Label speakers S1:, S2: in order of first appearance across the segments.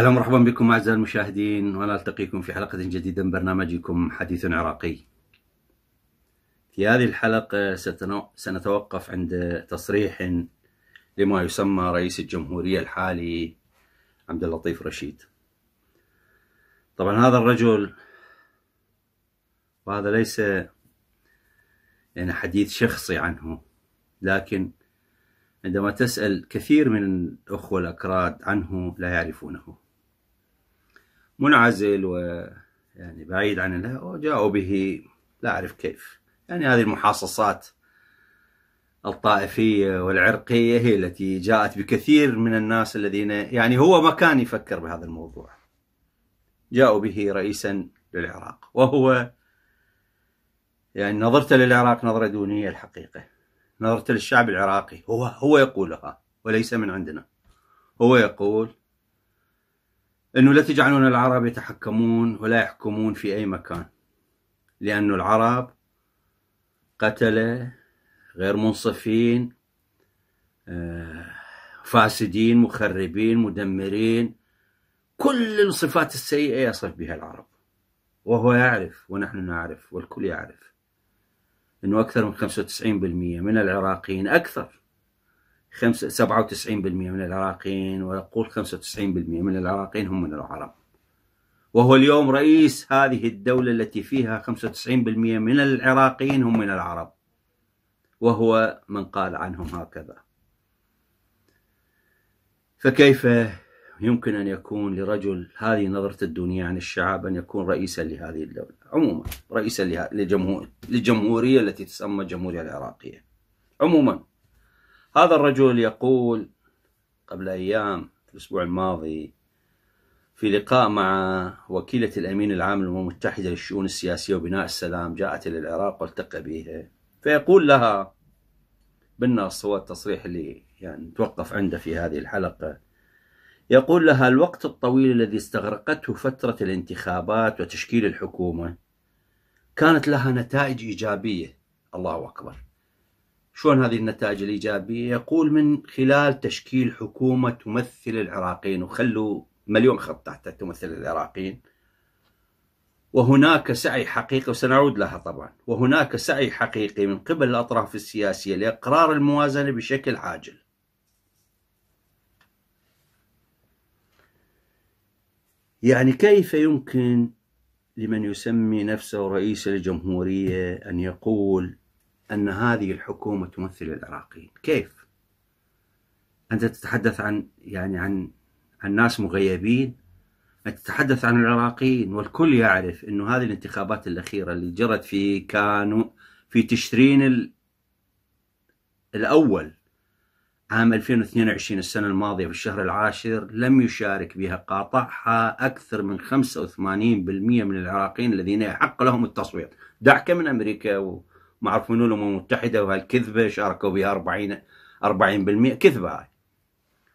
S1: اهلا ومرحبا بكم اعزائي المشاهدين ونلتقيكم في حلقه جديده من برنامجكم حديث عراقي. في هذه الحلقه سنتوقف عند تصريح لما يسمى رئيس الجمهوريه الحالي عبد اللطيف رشيد. طبعا هذا الرجل وهذا ليس يعني حديث شخصي عنه لكن عندما تسأل كثير من الأخوة الأكراد عنه لا يعرفونه منعزل و يعني بعيد عن الله وجاءوا به لا أعرف كيف يعني هذه المحاصصات الطائفية والعرقية هي التي جاءت بكثير من الناس الذين يعني هو ما كان يفكر بهذا الموضوع جاءوا به رئيسا للعراق وهو يعني نظرته للعراق نظرة دونية الحقيقة نظرته للشعب العراقي هو هو يقولها وليس من عندنا هو يقول أنه لا تجعلون العرب يتحكمون ولا يحكمون في أي مكان لأن العرب قتلة غير منصفين آه، فاسدين مخربين مدمرين كل الصفات السيئة يصف بها العرب وهو يعرف ونحن نعرف والكل يعرف أنه أكثر من 95% من العراقيين أكثر 97% من العراقيين ونقول 95% من العراقيين هم من العرب وهو اليوم رئيس هذه الدولة التي فيها 95% من العراقيين هم من العرب وهو من قال عنهم هكذا فكيف يمكن أن يكون لرجل هذه نظرة الدنيا عن الشعب أن يكون رئيسا لهذه الدولة عموما رئيسا لجمهور للجمهورية التي تسمى الجمهورية العراقية عموما هذا الرجل يقول قبل أيام في الأسبوع الماضي في لقاء مع وكيلة الأمين العام للأمم المتحدة للشؤون السياسية وبناء السلام جاءت إلى العراق والتقى بها فيقول لها بالنص هو التصريح اللي يعني نتوقف عنده في هذه الحلقة يقول لها الوقت الطويل الذي استغرقته فترة الانتخابات وتشكيل الحكومة كانت لها نتائج إيجابية الله أكبر شلون هذه النتائج الإيجابية يقول من خلال تشكيل حكومة تمثل العراقيين وخلوا مليون خط تحت تمثل العراقيين وهناك سعي حقيقي وسنعود لها طبعا وهناك سعي حقيقي من قبل الأطراف السياسية لإقرار الموازنة بشكل عاجل يعني كيف يمكن لمن يسمي نفسه رئيس الجمهورية أن يقول أن هذه الحكومة تمثل العراقيين كيف؟ أنت تتحدث عن يعني عن عن ناس مغيبين أنت تتحدث عن العراقيين والكل يعرف أنه هذه الانتخابات الأخيرة اللي جرت في كانوا في تشرين ال... الأول عام 2022 السنة الماضية في الشهر العاشر لم يشارك بها قاطعها أكثر من 85% من العراقيين الذين يحق لهم التصويت دعك من أمريكا و... اعرف منو الامم المتحده وهالكذبه شاركوا بها 40 40% كذبه هاي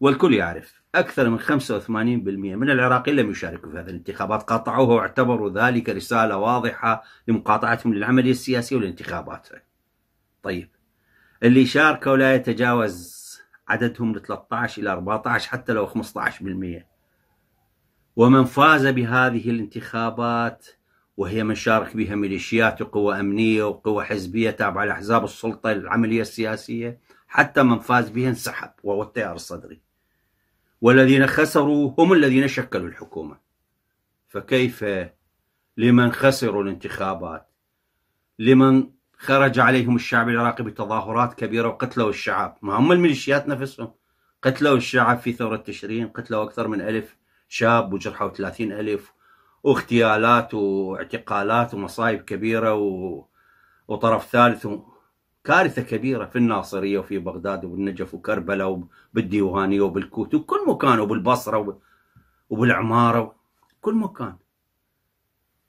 S1: والكل يعرف اكثر من 85% من العراقيين لم يشاركوا في هذه الانتخابات قاطعوها واعتبروا ذلك رساله واضحه لمقاطعتهم للعمليه السياسيه والانتخابات طيب اللي شاركوا لا يتجاوز عددهم ل 13 الى 14 حتى لو 15% ومن فاز بهذه الانتخابات وهي من شارك بها ميليشيات وقوى أمنية وقوى حزبية تابعة لأحزاب السلطة العملية السياسية حتى من فاز بها انسحب وهو التيار الصدري والذين خسروا هم الذين شكلوا الحكومة فكيف لمن خسروا الانتخابات لمن خرج عليهم الشعب العراقي بتظاهرات كبيرة وقتلوا الشعب ما هم الميليشيات نفسهم قتلوا الشعب في ثورة تشرين قتلوا أكثر من ألف شاب وجرحوا ثلاثين ألف واغتيالات واعتقالات ومصايب كبيرة و... وطرف ثالث و... كارثة كبيرة في الناصرية وفي بغداد وبالنجف وكربلاء وبالديوانية وبالكوت وكل مكان وبالبصرة وب... وبالعمارة و... كل مكان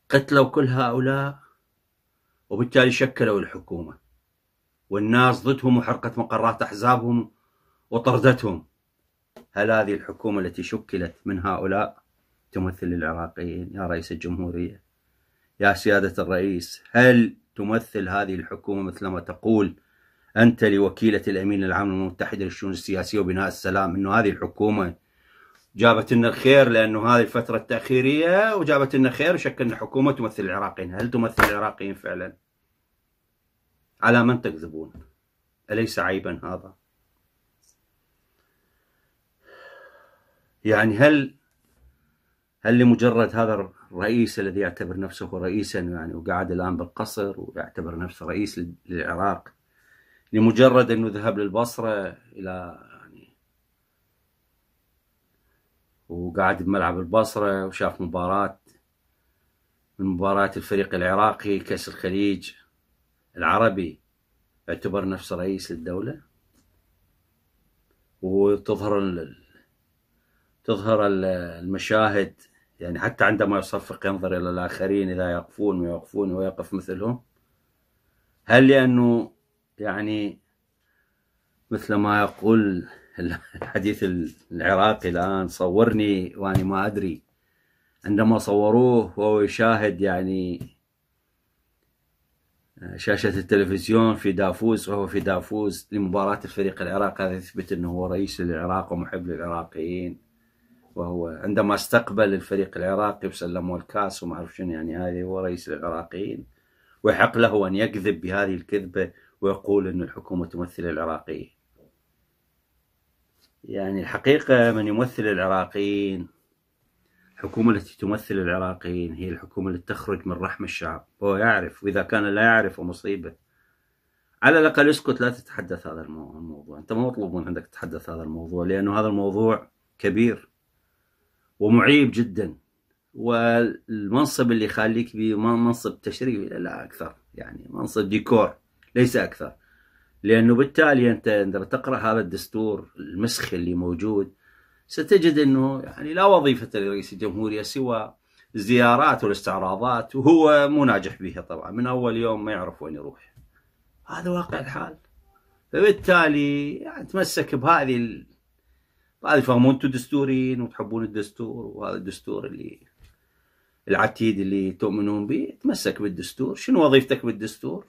S1: قتلوا كل هؤلاء وبالتالي شكلوا الحكومة والناس ضدهم وحرقت مقرات أحزابهم وطردتهم هل هذه الحكومة التي شكلت من هؤلاء تمثل العراقيين يا رئيس الجمهورية يا سيادة الرئيس هل تمثل هذه الحكومة مثلما تقول أنت لوكيلة الأمين العام المتحد للشؤون السياسية وبناء السلام أنه هذه الحكومة جابت لنا الخير لأنه هذه الفترة التأخيرية وجابت لنا خير وشكلنا حكومة تمثل العراقيين هل تمثل العراقيين فعلا؟ على من تكذبون؟ أليس عيبا هذا؟ يعني هل هل لمجرد هذا الرئيس الذي يعتبر نفسه رئيسا يعني وقاعد الآن بالقصر ويعتبر نفسه رئيس للعراق لمجرد أنه ذهب للبصرة إلى يعني وقاعد بملعب البصرة وشاف مباراة من مباراة الفريق العراقي كأس الخليج العربي يعتبر نفسه رئيس للدولة وتظهر تظهر المشاهد يعني حتى عندما يصفق ينظر إلى الآخرين إذا يقفون ويوقفون ويقف مثلهم هل لأنه يعني مثل ما يقول الحديث العراقي الآن صورني وأنا ما أدري عندما صوروه وهو يشاهد يعني آه، شاشة التلفزيون في دافوس وهو في دافوس لمباراة الفريق العراقي هذا يثبت أنه هو رئيس للعراق ومحب للعراقيين وهو عندما استقبل الفريق العراقي وسلموا الكاس وما اعرف شنو يعني هذا هو رئيس العراقيين ويحق له ان يكذب بهذه الكذبه ويقول ان الحكومه تمثل العراقيين. يعني الحقيقه من يمثل العراقيين الحكومة التي تمثل العراقيين هي الحكومة التي تخرج من رحم الشعب هو يعرف وإذا كان لا يعرف مصيبة على الأقل اسكت لا تتحدث هذا الموضوع أنت مطلوب من عندك تتحدث هذا الموضوع لأنه هذا الموضوع كبير ومعيب جدا والمنصب اللي يخليك منصب تشريفي لا اكثر يعني منصب ديكور ليس اكثر لانه بالتالي انت عندما تقرا هذا الدستور المسخ اللي موجود ستجد انه يعني لا وظيفه لرئيس الجمهوريه سوى الزيارات والاستعراضات وهو مو ناجح بها طبعا من اول يوم ما يعرف وين يروح هذا واقع الحال فبالتالي يعني تمسك بهذه هذا يفهمون انتم دستوريين وتحبون الدستور وهذا الدستور اللي العتيد اللي تؤمنون به تمسك بالدستور شنو وظيفتك بالدستور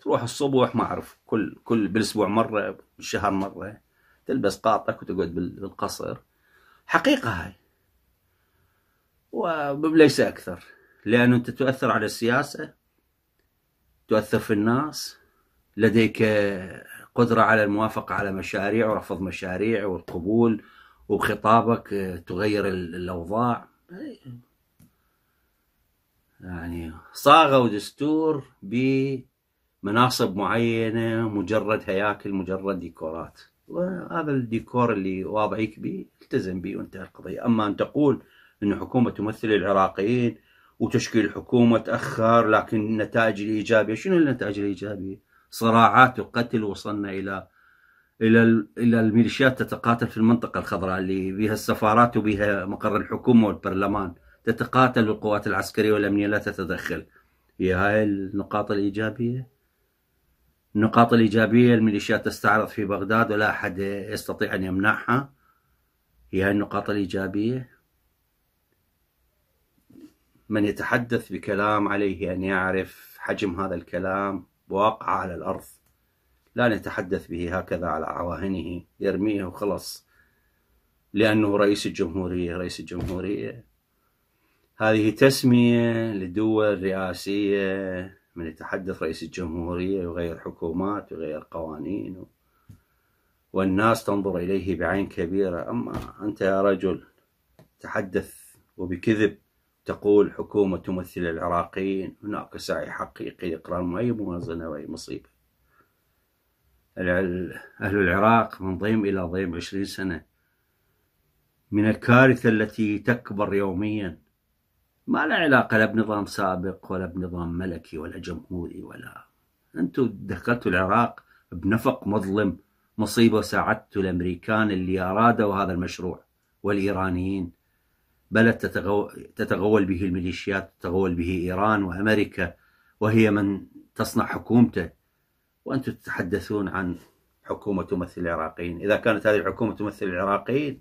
S1: تروح الصبح ما اعرف كل كل بالاسبوع مره بالشهر مره تلبس قاطك وتقعد بالقصر حقيقه هاي وليس اكثر لانه انت تؤثر على السياسه تؤثر في الناس لديك قدرة على الموافقة على مشاريع ورفض مشاريع والقبول وخطابك آه، تغير الأوضاع يعني صاغوا دستور بمناصب معينة مجرد هياكل مجرد ديكورات وهذا الديكور اللي واضعيك به التزم به وانتهى القضية أما أن تقول أن حكومة تمثل العراقيين وتشكيل الحكومة تأخر لكن النتائج الإيجابية شنو النتائج الإيجابية؟ صراعات وقتل وصلنا الى الى الى الميليشيات تتقاتل في المنطقه الخضراء اللي بها السفارات وبها مقر الحكومه والبرلمان تتقاتل والقوات العسكريه والامنيه لا تتدخل هي هاي النقاط الايجابيه النقاط الايجابيه الميليشيات تستعرض في بغداد ولا احد يستطيع ان يمنعها هي هاي النقاط الايجابيه من يتحدث بكلام عليه ان يعني يعرف حجم هذا الكلام واقعة على الأرض لا نتحدث به هكذا على عواهنه يرميه وخلص لأنه رئيس الجمهورية رئيس الجمهورية هذه تسمية لدول رئاسية من يتحدث رئيس الجمهورية يغير حكومات ويغير قوانين والناس تنظر إليه بعين كبيرة أما أنت يا رجل تحدث وبكذب تقول حكومة تمثل العراقيين هناك سعي حقيقي لإقرار أي موازنة وأي مصيبة أهل العراق من ضيم إلى ضيم عشرين سنة من الكارثة التي تكبر يوميا ما له علاقة لا بنظام سابق ولا بنظام ملكي ولا جمهوري ولا أنتم دخلتوا العراق بنفق مظلم مصيبة ساعدتوا الأمريكان اللي أرادوا هذا المشروع والإيرانيين بلد تتغول به الميليشيات تتغول به إيران وأمريكا وهي من تصنع حكومته وأنتم تتحدثون عن حكومة تمثل العراقيين إذا كانت هذه الحكومة تمثل العراقيين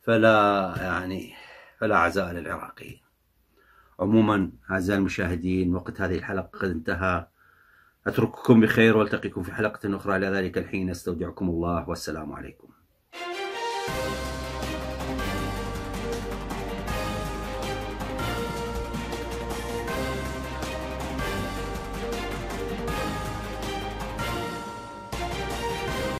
S1: فلا يعني فلا عزاء للعراقيين عموما أعزائي المشاهدين وقت هذه الحلقة قد انتهى أترككم بخير والتقيكم في حلقة أخرى إلى ذلك الحين أستودعكم الله والسلام عليكم